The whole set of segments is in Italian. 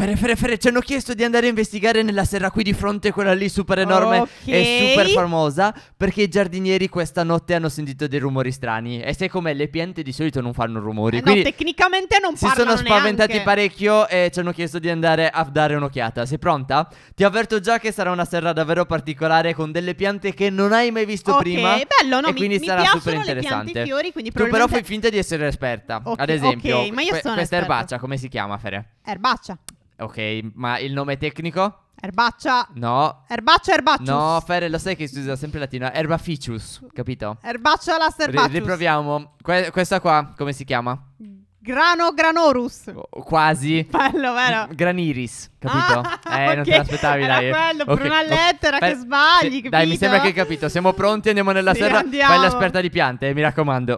Fere, fere, fere, ci hanno chiesto di andare a investigare nella serra qui di fronte, quella lì super enorme okay. e super famosa, perché i giardinieri questa notte hanno sentito dei rumori strani. E siccome le piante di solito non fanno rumori, eh no, tecnicamente non si parlano Si sono spaventati neanche. parecchio e ci hanno chiesto di andare a dare un'occhiata. Sei pronta? Ti avverto già che sarà una serra davvero particolare con delle piante che non hai mai visto okay, prima. bello, no, e mi, quindi mi sarà super interessante. Piante, fiori, probabilmente... Tu però fai finta di essere esperta, okay, ad esempio. ma io sono questa esperta. erbaccia, come si chiama, Fere? Erbaccia. Ok, ma il nome tecnico? Erbaccia. No. Erbaccia erbaccius. No, Fere, lo sai che si usa sempre latino. Erbaficius, capito? Erbaccia la erbaccius. riproviamo. Que questa qua, come si chiama? Grano granorus. Oh, quasi. Bello, vero? Graniris, capito? Ah, eh, okay. non te l'aspettavi, dai. Era quello, okay. per una lettera okay. che sbagli, capito? Dai, mi sembra che hai capito. Siamo pronti, andiamo nella sì, serra. Andiamo. Fai l'esperta di piante, mi raccomando.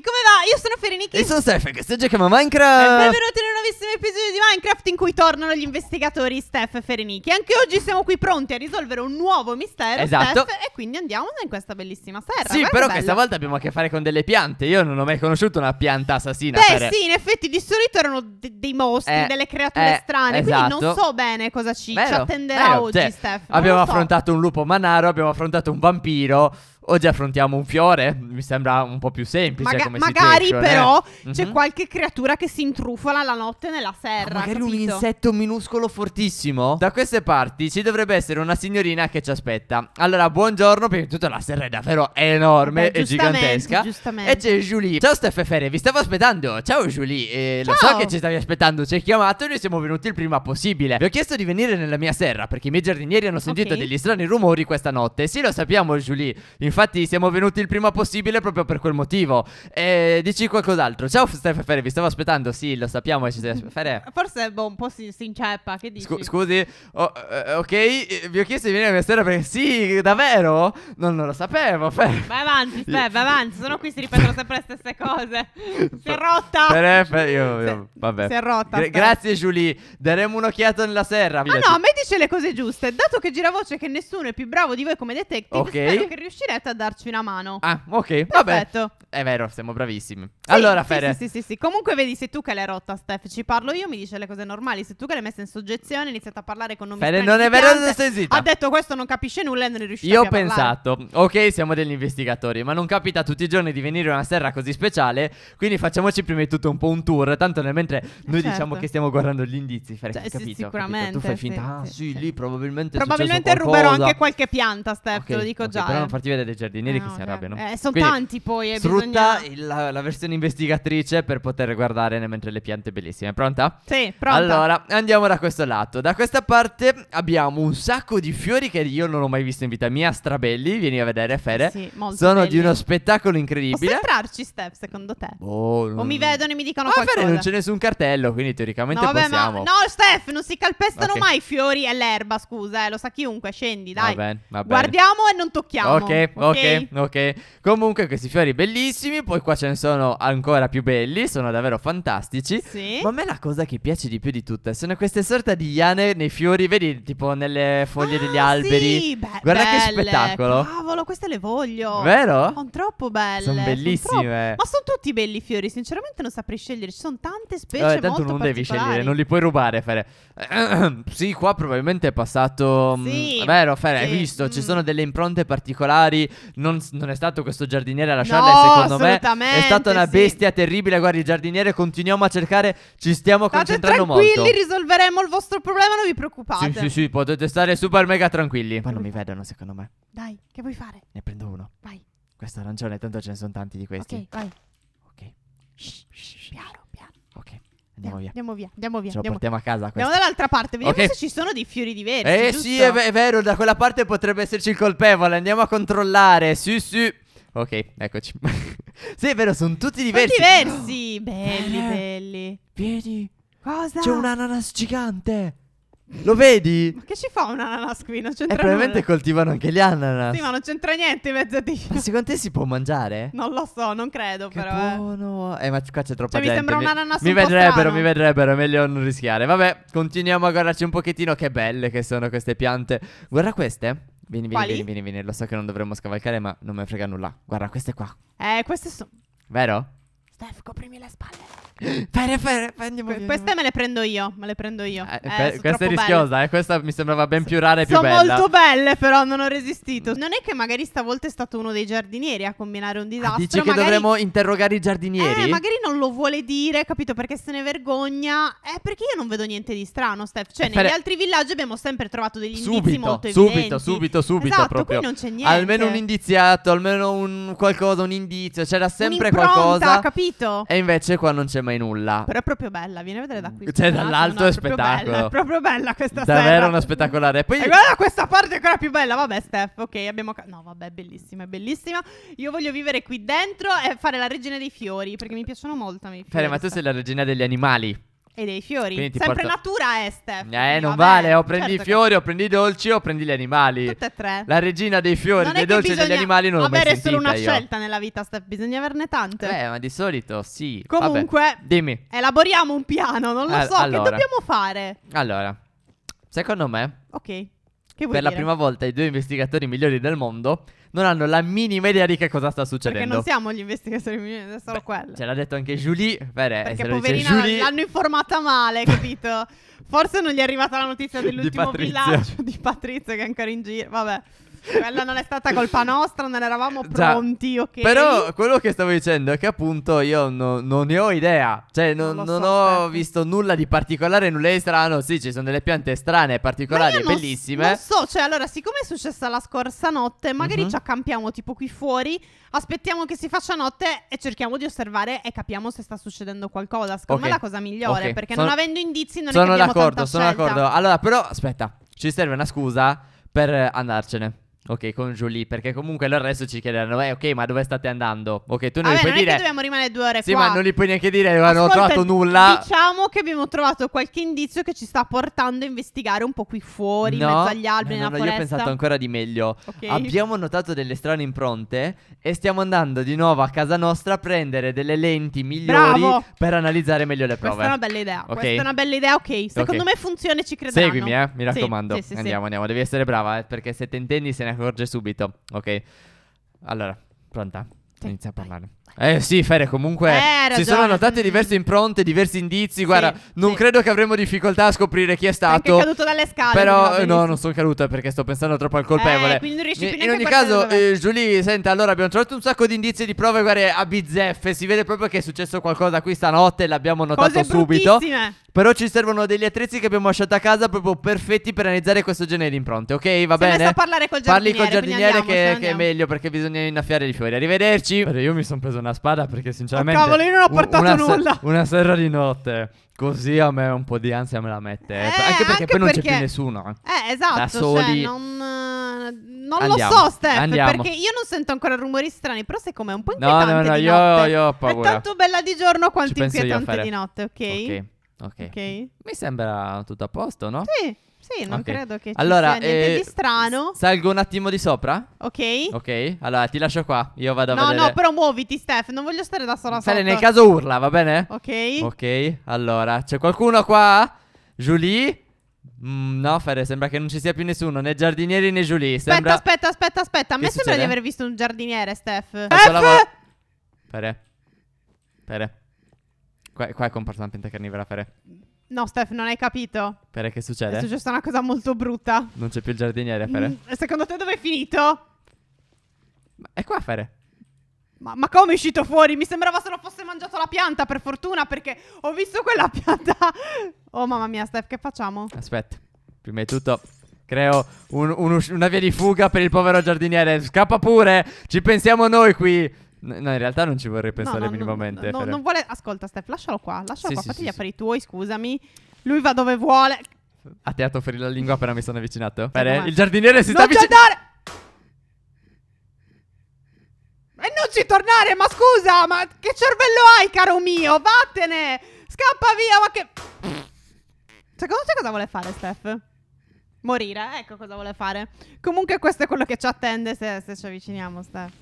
come va? Io sono Ferenichi. E sono Steph, che sto giocando a Minecraft. Benvenuti in un nuovissimo episodio di Minecraft in cui tornano gli investigatori Steph e Ferenichi. Anche oggi siamo qui pronti a risolvere un nuovo mistero. Esatto. Steph, e quindi andiamo in questa bellissima serra. Sì, però questa volta abbiamo a che fare con delle piante. Io non ho mai conosciuto una pianta assassina. Beh, per... sì, in effetti di solito erano de dei mostri, eh, delle creature eh, strane. Esatto. Quindi non esatto. so bene cosa ci, vero, ci attenderà vero, oggi, cioè, Steph. Abbiamo so. affrontato un lupo manaro, abbiamo affrontato un vampiro Oggi affrontiamo un fiore, mi sembra un po' più semplice Maga- come Magari eh. però eh? c'è mm-hmm. qualche creatura che si intrufola la notte nella serra, Ma ah, Magari capito? un insetto minuscolo fortissimo? Da queste parti ci dovrebbe essere una signorina che ci aspetta Allora, buongiorno, perché tutta la serra è davvero enorme Beh, e gigantesca giustamente. E c'è Julie Ciao Steph Ferre, vi stavo aspettando Ciao Julie, eh, Ciao. lo so che ci stavi aspettando, ci hai chiamato e noi siamo venuti il prima possibile Vi ho chiesto di venire nella mia serra perché i miei giardinieri hanno sentito okay. degli strani rumori questa notte Sì, lo sappiamo Julie, in Infatti siamo venuti il prima possibile proprio per quel motivo. Eh, dici qualcos'altro. Ciao Steph Ferre, vi stavo aspettando. Sì, lo sappiamo che Forse boh, un po' si, si inceppa, che dici? Scu- scusi, oh, eh, ok, vi ho chiesto di venire a sera perché sì, davvero? Non, non lo sapevo. Fer- vai avanti, Steph, vai avanti. Sono qui si ripetono sempre le stesse cose. si è rotta. Ferre, Ferre, io, io, vabbè. Si è rotta. Gra- grazie Julie, daremo un'occhiata nella serra. Ma ah, no, a me dice le cose giuste. Dato che giravoce che nessuno è più bravo di voi come detective, okay. spero che riuscirete diretta a darci una mano. Ah, ok. Perfetto. Vabbè. Eh, è vero, siamo bravissimi. Sì, allora, sì, Fede. Sì, sì, sì, sì, Comunque, vedi, sei tu che l'hai rotta, Steph. Ci parlo io, mi dice le cose normali. Sei tu che l'hai messa in soggezione, hai iniziato a parlare con nomi Fede, non è vero, non sei zitta. Ha detto questo non capisce nulla e non è riuscito io a Io ho pensato, ok, siamo degli investigatori, ma non capita tutti i giorni di venire una serra così speciale. Quindi facciamoci prima di tutto un po' un tour. Tanto nel mentre noi eh, diciamo certo. diciamo che stiamo guardando gli indizi, Fede. Cioè, capito, sì, sicuramente. Capito? Tu fai finta, ah, sì, lì probabilmente Probabilmente ruberò anche qualche pianta, Steph, okay, lo dico okay, già. Però eh. non farti vedere dei giardinieri eh che no, si arrabbiano. Eh, sono tanti poi. Eh, sfrutta bisogna... la, la, versione investigatrice per poter guardare mentre le piante bellissime. Pronta? Sì, pronta. Allora, andiamo da questo lato. Da questa parte abbiamo un sacco di fiori che io non ho mai visto in vita mia, strabelli. Vieni a vedere, eh Fede. Sì, molto Sono belli. di uno spettacolo incredibile. Posso entrarci, Step, secondo te? Oh, non... O mi vedono e mi dicono ma ah, qualcosa? Ma non c'è nessun cartello, quindi teoricamente no, vabbè, possiamo. Ma... No, Steph, non si calpestano okay. mai i fiori e l'erba, scusa, eh, lo sa chiunque, scendi, dai. Va bene, va bene. Guardiamo e non tocchiamo. Ok, ok, Ok, ok. Comunque questi fiori bellissimi, poi qua ce ne sono ancora più belli, sono davvero fantastici. Sì. Ma a me la cosa che piace di più di tutte sono queste sorta di liane nei fiori, vedi, tipo nelle foglie ah, degli alberi. Sì, be- Guarda belle. che spettacolo. Cavolo, queste le voglio. Vero? Sono troppo belle. Sono bellissime. Son troppo... Ma sono tutti belli i fiori, sinceramente non saprei scegliere, ci sono tante specie Vabbè, tanto non devi scegliere, non li puoi rubare, Fere. sì, qua probabilmente è passato mm, Sì. Mh, vero, Fere, sì. hai visto, mm. ci sono delle impronte particolari non, non, è stato questo giardiniere a lasciarla. No, secondo me è stata una bestia terribile. Guarda, il giardiniere continuiamo a cercare, ci stiamo State concentrando tranquilli, molto. Tranquilli, risolveremo il vostro problema, non vi preoccupate. Sì, sì, sì, potete stare super mega tranquilli. Ma non mi vedono, secondo me. Dai, che vuoi fare? Ne prendo uno. Vai. Questo arancione, tanto ce ne sono tanti di questi. Ok, vai. Ok. Shh, shh, shh. Piano, piano. Ok. Andiamo via. Andiamo via. Andiamo via. Ce andiamo. portiamo a casa. Questa. Andiamo dall'altra parte. Vediamo okay. se ci sono dei fiori diversi. Eh giusto? sì, è, v- è, vero. Da quella parte potrebbe esserci il colpevole. Andiamo a controllare. Sì, sì. Ok, eccoci. sì, è vero, sono tutti diversi. Sono diversi. belli, eh, belli. Vieni. Cosa? C'è un ananas gigante. Lo vedi? Ma che ci fa un ananas qui? Non c'entra eh, probabilmente nulla. coltivano anche gli ananas. Sì, ma non c'entra niente in mezzo a te. Ma secondo te si può mangiare? Non lo so, non credo che però. Eh. Buono. Eh. eh, ma qua c'è troppa cioè, gente. Mi sembra un ananas. Mi, mi vedrebbero, strano. mi vedrebbero, meglio non rischiare. Vabbè, continuiamo a guardarci un pochettino. Che belle che sono queste piante. Guarda queste. Vieni, vieni, vieni, vieni, vieni, Lo so che non dovremmo scavalcare, ma non me frega nulla. Guarda, queste qua. Eh, queste sono. Vero? Steph, coprimi le spalle. Pere, pere, andiamo, andiamo. Queste me le prendo io, me le prendo io. Eh, eh, questa è rischiosa, eh, questa mi sembrava ben più rara e sono più bella. Sono molto belle, però non ho resistito. Mm. Non è che magari stavolta è stato uno dei giardinieri a combinare un disastro. Ah, dici magari... che dovremmo interrogare i giardinieri? Eh, magari non lo vuole dire, capito? Perché se ne vergogna. Eh, perché io non vedo niente di strano, Steph. Cioè, pere... Eh, negli altri villaggi abbiamo sempre trovato degli subito, indizi molto subito, evidenti. Subito, subito, subito, esatto, proprio. qui non c'è niente. Almeno un indiziato, almeno un qualcosa, un indizio. C'era sempre qualcosa. capito? E invece qua non c'è mai mai nulla. Però è proprio bella, vieni a vedere da qui. Cioè, dall'alto no, è spettacolo. Bella, è proprio bella questa Davvero Davvero una spettacolare. Poi... E guarda questa parte è ancora più bella. Vabbè, Steph, ok, abbiamo... no, vabbè, è bellissima, è bellissima. Io voglio vivere qui dentro e fare la regina dei fiori, perché mi piacciono molto a cioè, ma tu sei la regina degli animali. E dei fiori. Sempre porto... natura è Steph. Eh, Quindi, non vabbè, vale. O prendi certo i fiori, che... o prendi i dolci, o prendi gli animali. Tutte e tre. La regina dei fiori, non dei dolci bisogna... e degli animali non vabbè, mai sentita Avere solo una io. scelta nella vita, Steph. Bisogna averne tante. Eh, ma di solito sì. Comunque, vabbè. dimmi. Elaboriamo un piano, non lo so. allora. Che dobbiamo fare? Allora, secondo me... Ok per dire? la prima volta i due investigatori migliori del mondo non hanno la minima idea di che cosa sta succedendo. Perché non siamo gli investigatori migliori, è solo Beh, quello. Ce l'ha detto anche Julie. Beh, Perché poverina Julie... l'hanno informata male, capito? Forse non gli è arrivata la notizia dell'ultimo di villaggio di Patrizia che è ancora in giro. Vabbè. Quella non è stata colpa nostra, non eravamo pronti, Già, ok? Però quello che stavo dicendo è che appunto io no, non ne ho idea, cioè non, non, so, ho certo. visto nulla di particolare, nulla di strano, sì ci sono delle piante strane, particolari, e bellissime. Non so, cioè allora siccome è successa la scorsa notte, magari uh-huh. ci accampiamo tipo qui fuori, aspettiamo che si faccia notte e cerchiamo di osservare e capiamo se sta succedendo qualcosa, secondo okay. me è la cosa migliore, okay. perché sono, non avendo indizi non sono è che Sono d'accordo, sono d'accordo, allora però aspetta, ci serve una scusa per andarcene. Ok, con Julie, perché comunque loro adesso ci chiederanno, eh, ok, ma dove state andando? Ok, tu non Vabbè, gli puoi non dire... È dobbiamo rimanere due ore sì, qua. Sì, ma non li puoi neanche dire, non hanno trovato nulla. Diciamo che abbiamo trovato qualche indizio che ci sta portando a investigare un po' qui fuori, no, in mezzo agli alberi, no, no, nella no, foresta. io ho pensato ancora di meglio. Okay. Abbiamo notato delle strane impronte e stiamo andando di nuovo a casa nostra a prendere delle lenti migliori Bravo. per analizzare meglio le prove. Questa è una bella idea. Okay. Questa è una bella idea, ok. Secondo okay. me funziona e ci crederanno. Seguimi, eh, mi raccomando. Sì, sì, andiamo, sì. andiamo. Devi essere brava, eh, perché se te intendi se ne accorge subito. Ok. Allora, pronta. Sì, Inizia a parlare. Eh sì, Fede, comunque eh, si sono notate diverse impronte, diversi indizi. Guarda, sì, non sì. credo che avremo difficoltà a scoprire chi è stato. È caduto dalle scale. Però, no, non sono caduta perché sto pensando troppo al colpevole. Eh, quindi non riesci più In, in ogni caso, eh, Julie, senta, allora abbiamo trovato un sacco di indizi e di prove, guarda, a bizzeffe. Si vede proprio che è successo qualcosa qui stanotte, l'abbiamo notato Cose subito. Però ci servono degli attrezzi che abbiamo lasciato a casa proprio perfetti per analizzare questo genere di impronte, ok? Va Se bene? Messo a parlare col giardiniere. Parli col giardiniere che, che, è meglio perché bisogna innaffiare i fiori. Arrivederci. Guarda, io mi sono preso una spada perché sinceramente... Oh, cavolo, io non ho portato una nulla! una sera di notte, così a me un po' di ansia me la mette. Eh, anche perché anche poi perché... non c'è più nessuno. Eh, esatto, da cioè, soli... Cioè, non... Non andiamo, lo so, Steph, andiamo. perché io non sento ancora rumori strani, però siccome è un po' inquietante No, no, no, di io, io, ho paura. È tanto bella di giorno quanto inquietante di notte, ok? Ok, ok. Mi sembra tutto a posto, no? Sì. Sì, non okay. credo che ci allora, sia niente eh, di strano. Salgo un attimo di sopra. Ok. Ok, allora ti lascio qua. Io vado a no, vedere. No, no, però muoviti, Steph. Non voglio stare da sola Sale, sotto. nel caso urla, va bene? Ok. Ok, allora. C'è qualcuno qua? Julie? Mm, no, Fede, sembra che non ci sia più nessuno, né giardinieri né Julie. Aspetta, sembra... aspetta, aspetta, aspetta. A me succede? sembra di aver visto un giardiniere, Steph. Steph! Fede. Fede. Qua, qua è comportamento una pentacarnivora, Fede. No, Steph, non hai capito. Perché che succede? È successa una cosa molto brutta. Non c'è più il giardiniere, Fere. Mm, secondo te dove è finito? Ma è qua, Fere. Ma, ma come è uscito fuori? Mi sembrava se lo fosse mangiato la pianta, per fortuna, perché ho visto quella pianta. Oh, mamma mia, Steph, che facciamo? Aspetta, prima di tutto creo un, un, una via di fuga per il povero giardiniere. Scappa pure, ci pensiamo noi qui. No, in realtà non ci vorrei pensare no, no, minimamente. No, non vuole. Ascolta, Steph, lascialo qua. Lascialo sì, qua. Sì, fatti gli sì, affari tuoi, scusami. Lui va dove vuole. A te a offrire la lingua appena mi sono avvicinato. Bene, il giardiniere si sta avvicinando. E non ci tornare, ma scusa, ma che cervello hai, caro mio? Vattene! Scappa via, ma che. Secondo cioè, te cosa vuole fare, Steph? Morire, ecco cosa vuole fare. Comunque, questo è quello che ci attende se, se ci avviciniamo, Steph.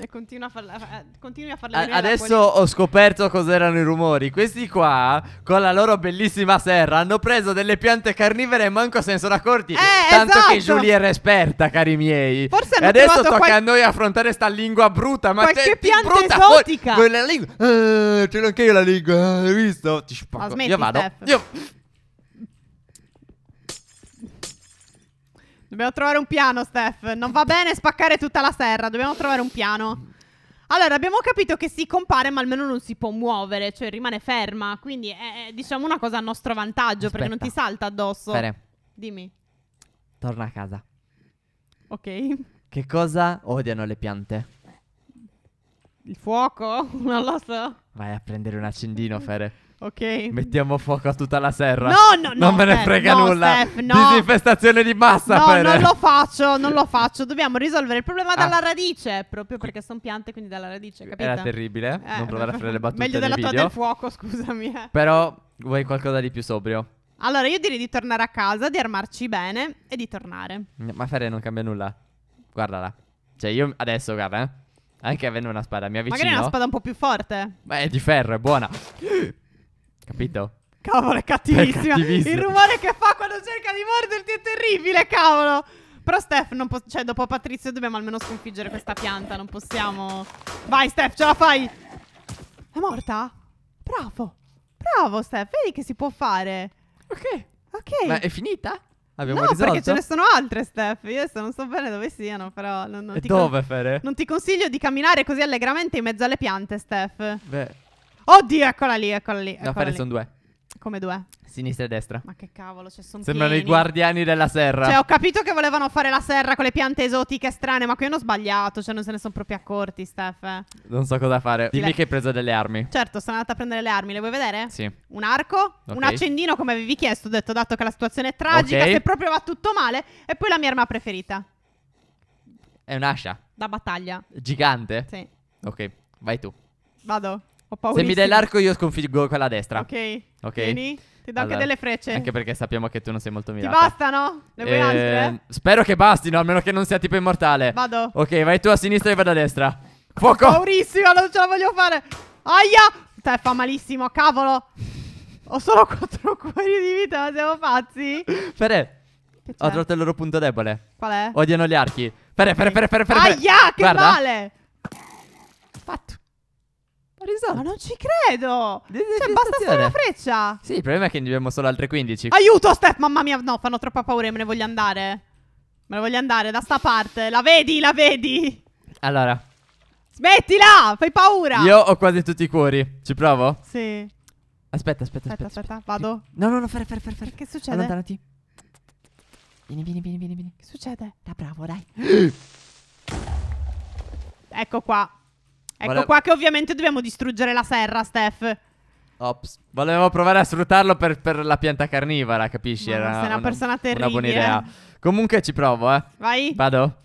continua a farla, eh, continui a farla a- Adesso ho scoperto cos'erano i rumori. Questi qua, con la loro bellissima serra, hanno preso delle piante carnivore e manco se ne sono accorti. Eh, tanto esatto. che Giulia era esperta, cari miei. Forse hanno e adesso tocca qual- a noi affrontare sta lingua brutta. Ma qualche te, pianta brutta, esotica. Poi, quella lingua. Eh, ce l'ho anche io la lingua. Hai visto? Ti spacco. Oh, smetti, io vado. Steph. Io. Dobbiamo trovare un piano, Steph. Non va bene spaccare tutta la serra. Dobbiamo trovare un piano. Allora, abbiamo capito che si compare, ma almeno non si può muovere, cioè rimane ferma. Quindi è, diciamo, una cosa a nostro vantaggio, Aspetta. perché non ti salta addosso. Fere. Dimmi. Torna a casa. Ok. Che cosa odiano le piante? Il fuoco? Non lo so. Vai a prendere un accendino, Fere. Ok. Mettiamo fuoco a tutta la serra. No, no, no. Non me ne Steph, frega no, nulla. Steph, no. Disinfestazione di massa. No, per... non lo faccio, non lo faccio. Dobbiamo risolvere il problema ah. dalla radice. Proprio perché sono piante, quindi dalla radice, capito? Era terribile. Eh, non provare a fare le battute. Meglio della tua del fuoco, scusami. Eh. Però vuoi qualcosa di più sobrio? Allora, io direi di tornare a casa, di armarci bene e di tornare. Ma Fere non cambia nulla. Guardala. Cioè, io adesso, guarda, eh. Anche avendo una spada, mi avvicino. Magari è una spada un po' più forte. Beh, è di ferro, è buona. Capito? Cavolo, è cattivissima. È cattivissimo. Il rumore che fa quando cerca di morderti è terribile, cavolo. Però Steph, non po- cioè, dopo Patrizio dobbiamo almeno sconfiggere questa pianta. Non possiamo... Vai, Steph, ce la fai. È morta? Bravo. Bravo, Steph. Vedi che si può fare. Ok. Ok. Ma è finita? Abbiamo no, risolto? perché ce ne sono altre, Steph. Io adesso non so bene dove siano, però... Non, non dove, con- Fere? Non ti consiglio di camminare così allegramente in mezzo alle piante, Steph. Beh... Oddio, eccola lì, eccola lì. Eccola da fare lì. sono due. Come due? Sinistra e destra. Ma che cavolo, cioè sono Sembrano pieni. i guardiani della serra. Cioè, ho capito che volevano fare la serra con le piante esotiche strane, ma qui hanno sbagliato, cioè non se ne sono proprio accorti, Steph. Eh. Non so cosa fare. Dimmi che hai preso delle armi. Certo, sono andata a prendere le armi, le vuoi vedere? Sì. Un arco, okay. un accendino come avevi chiesto, ho detto dato che la situazione è tragica, okay. se proprio va tutto male, e poi la mia arma preferita. È un'ascia. Da battaglia. Gigante? Sì. Ok, vai tu. Vado. Ho paura. Se mi dai l'arco io sconfiggo quella a destra. Ok. Ok. Vieni. Ti do allora, anche delle frecce. Anche perché sappiamo che tu non sei molto mirata. Ti bastano? Ne vuoi eh, altre? Spero che bastino, almeno che non sia tipo immortale. Vado. Ok, vai tu a sinistra e vado a destra. Fuoco! Ho paurissima, non ce la voglio fare. Aia! Te fa malissimo, cavolo. Ho solo quattro cuori di vita, ma siamo pazzi? Fere, ho trovato il loro punto debole. Qual è? Odiano gli archi. Fere, fere, fere, fere, fere. Aia, che Guarda. male! Fatto. Ma non ci credo. Cioè, basta solo la freccia. Sì, il problema è che ne abbiamo solo altre 15. Aiuto, Steph, mamma mia. No, fanno troppa paura e me ne voglio andare. Me ne voglio andare da sta parte. La vedi, la vedi. Allora. Smettila, fai paura. Io ho quasi tutti i cuori. Ci provo? Sì. Aspetta, aspetta, aspetta. Aspetta, aspetta, vado. No, no, no, fermo, fermo, fermo. Che succede? Allontanati. vieni, vieni, vieni, vieni. Che succede? Da bravo, dai. ecco qua. Ecco vale... qua che ovviamente dobbiamo distruggere la serra, Steph. Ops. Volevamo provare a sfruttarlo per, per la pianta carnivora, capisci? No, Era sei una, una persona terribile. Una buona idea. Eh. Comunque ci provo, eh. Vai. Vado.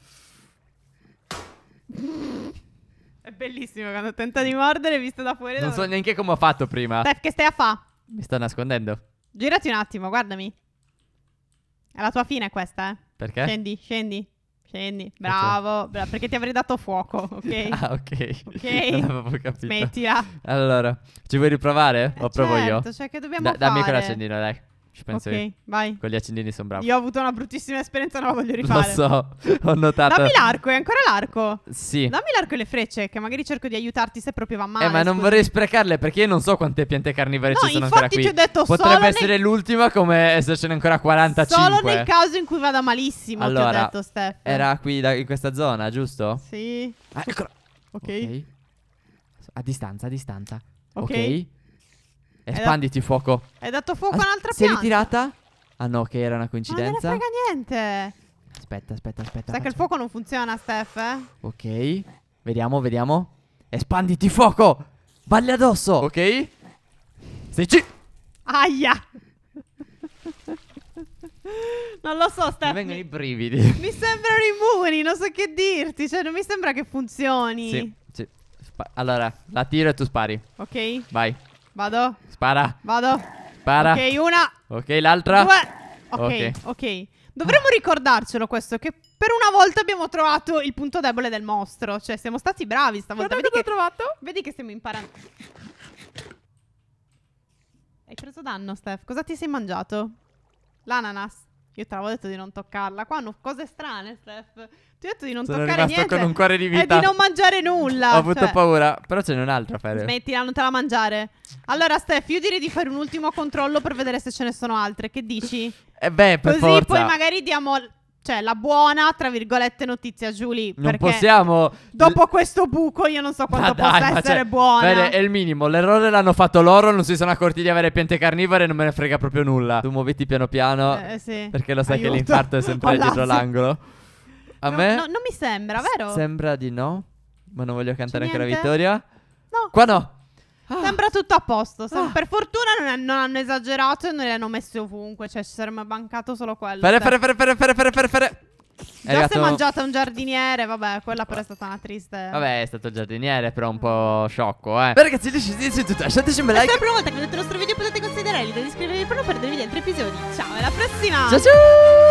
È bellissimo quando tenta di mordere visto da fuori. Non da... so neanche come ho fatto prima. Steph, che stai a fa? Mi sto nascondendo. Girati un attimo, guardami. È la tua fine questa, eh. Perché? Scendi, scendi. Scendi, bravo, bra- perché ti avrei dato fuoco, ok? ah, ok. Ok. Non avevo capito. Smettila. Allora, ci vuoi riprovare? Eh, o provo certo, io? cioè che dobbiamo da- fare? Dammi quella accendina, dai. Ci penso Ok, io. vai. Con gli accendini sono bravo. Io ho avuto una bruttissima esperienza, non la voglio rifare. Lo so, ho notato. Dammi l'arco, è ancora l'arco. Sì. Dammi l'arco e le frecce, che magari cerco di aiutarti se proprio va male. eh, ma non scusa. vorrei sprecarle perché io non so quante piante carnivore No, ci sono ancora infatti qui. ti ho detto solo Potrebbe nel- essere l'ultima come essercene ancora 45. Solo nel caso in cui vada malissimo, ti ho detto, Steph. Era qui da- in questa zona, giusto? Sì, Ah, eccola. ok. ok. A distanza, a distanza. Ok. Ok. Espanditi, fuoco. Hai dato fuoco ah, a un'altra pianta. Si è ritirata? Ah no, che era una coincidenza. Ma non ne frega niente. Aspetta, aspetta, aspetta. Sai che il fuoco non funziona, Steph? Eh? Ok. Vediamo, vediamo. Espanditi, fuoco. Balli addosso. Ok. Sei ci. Aia. Non lo so, Steph. Mi vengono i brividi. Mi sembrano immuni, non so che dirti. Cioè, non mi sembra che funzioni. Sì, sì. allora, la tiro e tu spari. Ok. Vai. Vado. Spara. Vado. Spara. Ok, una. Ok, l'altra. Due. Okay, ok, ok. Dovremmo ricordarcelo questo, che per una volta abbiamo trovato il punto debole del mostro. Cioè, siamo stati bravi stavolta. Guarda vedi che ho trovato. Vedi che stiamo imparando. Hai preso danno, Steph. Cosa ti sei mangiato? L'ananas. Io te l'avevo detto di non toccarla. Qua hanno cose strane, Steph. Ti ho detto di non Sono toccare niente. con un cuore di vita. E di non mangiare nulla. Ho avuto cioè. paura. Però ce n'è un'altra, Fede. Smettila, non te la mangiare. Allora, Steph, io direi di fare un ultimo controllo per vedere se ce ne sono altre. Che dici? Eh beh, per Così forza. poi magari diamo cioè la buona, tra virgolette, notizia, Giulia. Non possiamo. Dopo questo buco, io non so quanto dai, possa cioè, essere cioè, buona. Bene, è il minimo. L'errore l'hanno fatto loro. Non si sono accorti di avere piante carnivore. Non me ne frega proprio nulla. Tu muoviti piano piano. Eh, eh sì. Perché lo sai Aiuto. che l'infarto è sempre dietro l'angolo. A no, me. No, non mi sembra, vero? S- sembra di no. Ma non voglio cantare anche la Vittoria. No. Qua no. Ah. Sembra tutto a posto. ah. Per fortuna non, è, non, hanno esagerato e non le hanno messe ovunque. Cioè, ci sarebbe mancato solo quello. Cioè. Fere, fere, fere, fere, fere, fere, fere, fere. Già arrivato... si è mangiata un giardiniere, vabbè, quella però è stata una triste. Vabbè, è stato il giardiniere, però un po' sciocco, eh. Beh, ragazzi, decidete tutto. Lasciateci un bel like. Se è la prima volta che vedete il nostro video potete considerare di iscrivervi per non perdervi gli altri episodi. Ciao, alla prossima. Ciao ciao.